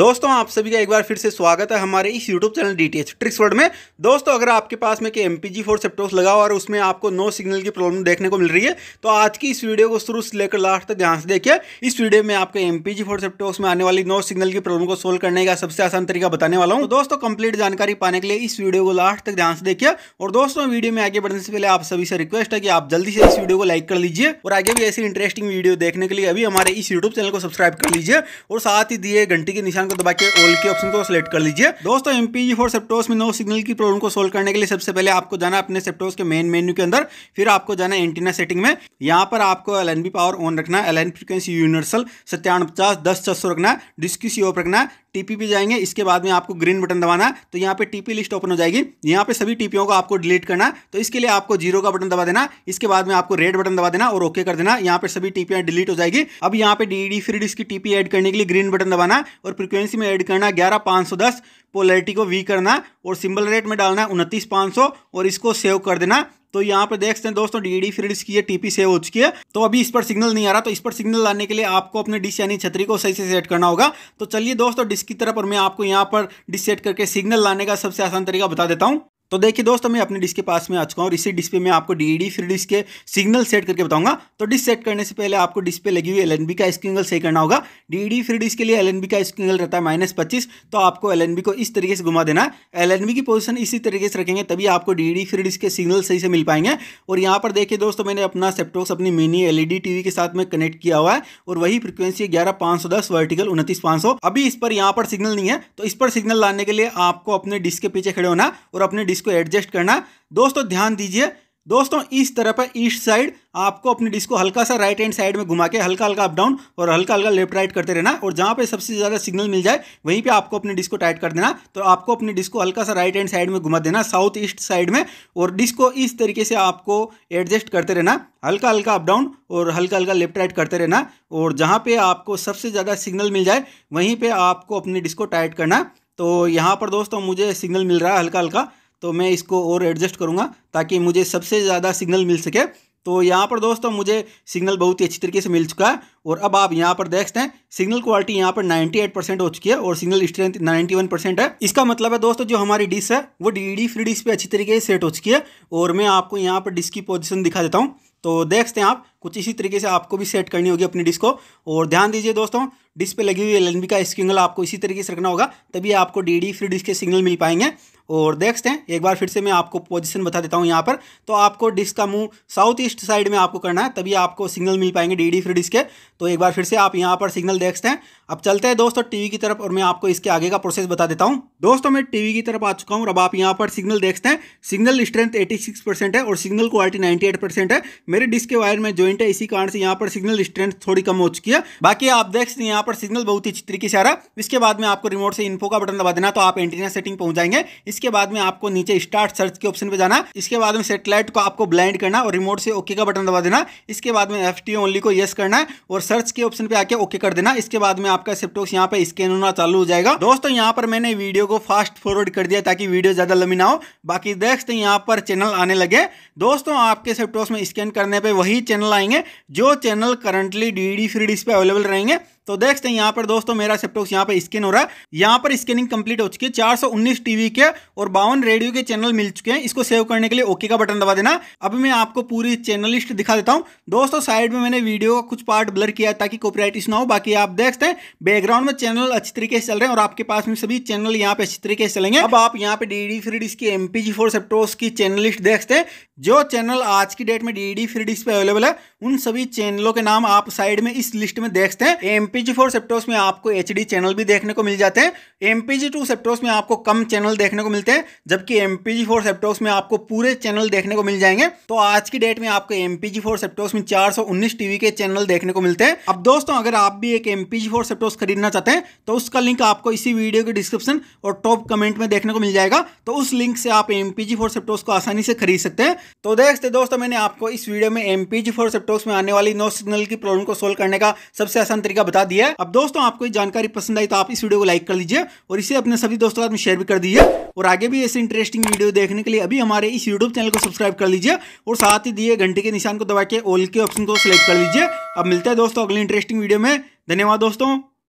दोस्तों आप सभी का एक बार फिर से स्वागत है हमारे इस YouTube channel D T tricks word में दोस्तों अगर आपके पास में एम पी जी फोर सेप्टोस लगाओ और उसमें आपको नो सिग्नल की प्रॉब्लम देखने को मिल रही है तो आज की इस वीडियो को शुरू से लेकर लास्ट तक ध्यान से देखिए इस वीडियो में आपको एम पी जी फोर सेप्टोस में आने वाली नो सिग्नल की प्रॉब्लम को सोल्व करने का सबसे आसान तरीका बताने वाला हूँ तो दोस्तों कंप्लीट जानकारी पाने के लिए इस वीडियो को लास्ट तक ध्यान से देखिए और दोस्तों वीडियो में आगे बढ़ने से पहले आप सभी से रिक्वेस्ट है कि आप जल्दी से इस वीडियो को लाइक कर लीजिए और आगे भी ऐसी इंटरेस्टिंग वीडियो देखने के लिए अभी हमारे इस यूट्यूब चैनल को सब्सक्राइब कर लीजिए और साथ ही दिए घंटी के निशान निशान को दबा के ओल के ऑप्शन को सिलेक्ट कर लीजिए दोस्तों एमपीजी फॉर सेप्टोस में नो सिग्नल की प्रॉब्लम को सोल्व करने के लिए सबसे पहले आपको जाना अपने सेप्टोस के मेन मेन्यू के अंदर फिर आपको जाना एंटीना सेटिंग में यहाँ पर आपको एल पावर ऑन रखना एल एन फ्रिक्वेंसी यूनिवर्सल सत्यान पचास दस रखना डिस्की सी ऑफ रखना टीपी पे जाएंगे इसके बाद में आपको ग्रीन बटन दबाना तो यहाँ पे टीपी लिस्ट ओपन हो जाएगी यहाँ पे सभी टीपियों को आपको डिलीट करना तो इसके लिए आपको जीरो का बटन दबा देना इसके बाद में आपको रेड बटन दबा देना और ओके कर देना यहाँ पे सभी टीपियाँ डिलीट हो जाएगी अब यहाँ पे डी फ्री डिस्क की टीपी एड करने के लिए ग्रीन बटन दबाना और फ्रिक्वेंसी में एड करना ग्यारह पाँच सौ दस पोलरिटी को वी करना और सिंबल रेट में डालना उनतीस पाँच सौ और इसको सेव कर देना तो यहाँ पे देख सकते हैं दोस्तों डी डी फिर इसकी है टीपी सेव हो चुकी है तो अभी इस पर सिग्नल नहीं आ रहा तो इस पर सिग्नल लाने के लिए आपको अपने डिश यानी छतरी को सही से सेट करना होगा तो चलिए दोस्तों डिस्क की तरफ और मैं आपको यहाँ पर डिस सेट करके सिग्नल लाने का सबसे आसान तरीका बता देता हूँ तो देखिए दोस्तों मैं अपने डिस्क के पास में आ चुका हूँ और इसी डिस्प्ले में आपको डी फिर डिस्क के सिग्नल सेट करके बताऊंगा तो डिस्क सेट करने से पहले आपको डिस्प्ले लगी हुई एल का सिग्नल सही करना होगा डी फिर डिस्क के लिए एल का स्क्रीनगल रहता है माइनस पच्चीस तो आपको एल को इस तरीके से घुमा देना है एल की पोजिशन इसी तरीके से रखेंगे तभी आपको डी फिर डिस्क के सिग्नल सही से मिल पाएंगे और यहाँ पर देखिए दोस्तों मैंने अपना सेप्टॉक्स अपनी मिनी एलईडी टीवी e के साथ में कनेक्ट किया हुआ है और वही फ्रिक्वेंसी ग्यारह पाँच सौ दस वर्टिकल उनतीस पाँच सौ अभी इस पर यहाँ पर सिग्नल नहीं है तो इस पर सिग्नल लाने के लिए आपको अपने डिस्क के पीछे खड़े होना और अपने डिस्क इसको एडजस्ट करना दोस्तों ध्यान दीजिए दोस्तों इस तरह पर ईस्ट साइड आपको अपने डिस्क को हल्का सा राइट हैंड साइड में घुमा के हल्का हल्का अप डाउन और हल्का हल्का लेफ्ट राइट करते रहना और जहाँ पे सबसे ज़्यादा सिग्नल मिल जाए वहीं पे आपको अपने डिस्क को टाइट कर देना तो आपको अपने डिस्क को हल्का सा राइट हैंड साइड में घुमा देना साउथ ईस्ट साइड में और डिस्क को इस तरीके से आपको एडजस्ट करते रहना हल्का हल्का अप डाउन और हल्का हल्का लेफ्ट राइट करते रहना और जहाँ पर आपको सबसे ज़्यादा सिग्नल मिल जाए वहीं पर आपको अपने डिस्क को टाइट करना तो यहाँ पर दोस्तों मुझे सिग्नल मिल रहा है हल्का हल्का तो मैं इसको और एडजस्ट करूँगा ताकि मुझे सबसे ज़्यादा सिग्नल मिल सके तो यहाँ पर दोस्तों मुझे सिग्नल बहुत ही अच्छी तरीके से मिल चुका है और अब आप यहाँ पर देखते हैं सिग्नल क्वालिटी यहाँ पर 98 परसेंट हो चुकी है और सिग्नल स्ट्रेंथ 91 परसेंट है इसका मतलब है दोस्तों जो हमारी डिश है वो डी डी फ्री डिश पे अच्छी तरीके से सेट हो चुकी है और मैं आपको यहाँ पर डिस्क की पोजिशन दिखा देता हूँ तो देखते हैं आप कुछ इसी तरीके से आपको भी सेट करनी होगी अपनी डिश को और ध्यान दीजिए दोस्तों डिस्क पे लगी हुई एल का सिग्नल आपको इसी तरीके से रखना होगा तभी आपको डी डी फ्री डिश के सिग्नल मिल पाएंगे और देखते हैं एक बार फिर से मैं आपको पोजीशन बता देता हूँ यहाँ पर तो आपको डिस्क का मुंह साउथ ईस्ट साइड में आपको करना है तभी आपको सिग्नल मिल पाएंगे डी डी फ्री डिस्क के तो एक बार फिर से आप यहाँ पर सिग्नल देखते हैं अब चलते हैं दोस्तों टीवी की तरफ और मैं आपको इसके आगे का प्रोसेस बता देता हूं दोस्तों मैं टीवी की तरफ आ चुका हूं अब आप यहां पर सिग्नल देखते हैं सिग्नल स्ट्रेंथ 86 परसेंट है और सिग्नल क्वालिटी 98 परसेंट है मेरे डिस्क के वायर में जॉइंट है इसी कारण से यहां पर सिग्नल स्ट्रेंथ थोड़ी कम हो चुकी है बाकी आप देख सकते हैं यहाँ पर सिग्नल बहुत ही चित्री की से आ रहा है इसके बाद में आपको रिमोट से इन्फो का बटन दबा देना तो आप एंटीना सेटिंग पहुंच जाएंगे इसके बाद में आपको नीचे स्टार्ट सर्च के ऑप्शन पर जाना इसके बाद में सेटेलाइट को आपको ब्लाइंड करना और रिमोट से ओके का बटन दबा देना इसके बाद में एफ ओनली को येस करना है और सर्च के ऑप्शन पर आके ओके कर देना इसके बाद में आप आपका सिप्टोक्स यहाँ पे स्कैन होना चालू हो जाएगा दोस्तों यहाँ पर मैंने वीडियो को फास्ट फॉरवर्ड कर दिया ताकि वीडियो ज़्यादा लंबी ना हो बाकी देखते यहाँ पर चैनल आने लगे दोस्तों आपके सिप्टोक्स में स्कैन करने पर वही चैनल आएंगे जो channel currently D D free पे अवेलेबल रहेंगे तो देखते हैं यहाँ पर दोस्तों मेरा सेप्टॉक्स यहाँ पर स्कैन हो रहा है यहाँ पर स्कैनिंग कंप्लीट हो चुकी है चार सौ उन्नीस टीवी के और बावन रेडियो के चैनल मिल चुके हैं इसको सेव करने के लिए ओके का बटन दबा देना अभी मैं आपको पूरी चैनल लिस्ट दिखा देता हूँ दोस्तों साइड में मैंने वीडियो का कुछ पार्ट ब्लर किया ताकि कॉपीराइट ना हो बाकी आप देखते हैं बैकग्राउंड में चैनल अच्छी तरीके से चल रहे हैं और आपके पास में सभी चैनल यहाँ पे अच्छी तरीके से चलेंगे अब आप यहाँ पे डी डी फ्री डिस्क की एम पी जी फोर सेप्टोस की चैनल लिस्ट देखते हैं जो चैनल आज की डेट में डी डी फ्री पे अवेलेबल है उन सभी चैनलों के नाम आप साइड में इस लिस्ट में देखते हैं एमपीजी फोर सेप्टोस में आपको एच चैनल भी देखने को मिल जाते हैं एमपीजी टू सेप्टोस में आपको कम चैनल देखने को मिलते हैं जबकि एमपीजी फोर सेप्टोस में आपको पूरे चैनल देखने को मिल जाएंगे तो आज की डेट में आपको एमपीजी फोर सेप्टोस में चार टीवी के चैनल देखने को मिलते हैं अब दोस्तों अगर आप भी एक एमपीजी फोर सेप्टोस खरीदना चाहते हैं तो उसका लिंक आपको इसी वीडियो के डिस्क्रिप्शन और टॉप कमेंट में देखने को मिल जाएगा तो उस लिंक से आप एमपीजी फोर सेप्टोस को आसानी से खरीद सकते हैं तो देखते दोस्तों मैंने आपको इस वीडियो में एमपीजी फोर सेप्टोस टॉक्स में आने वाली नो सिग्नल की प्रॉब्लम को सोल्व करने का सबसे आसान तरीका बता दिया है अब दोस्तों आपको जानकारी पसंद आई तो आप इस वीडियो को लाइक कर दीजिए और इसे अपने सभी दोस्तों के साथ शेयर भी कर दीजिए और आगे भी ऐसे इंटरेस्टिंग वीडियो देखने के लिए अभी हमारे इस यूट्यूब चैनल को सब्सक्राइब कर लीजिए और साथ ही दिए घंटे के निशान को दबा के ऑल के ऑप्शन को सिलेक्ट कर लीजिए अब मिलता है दोस्तों अगले इंटरेस्टिंग वीडियो में धन्यवाद दोस्तों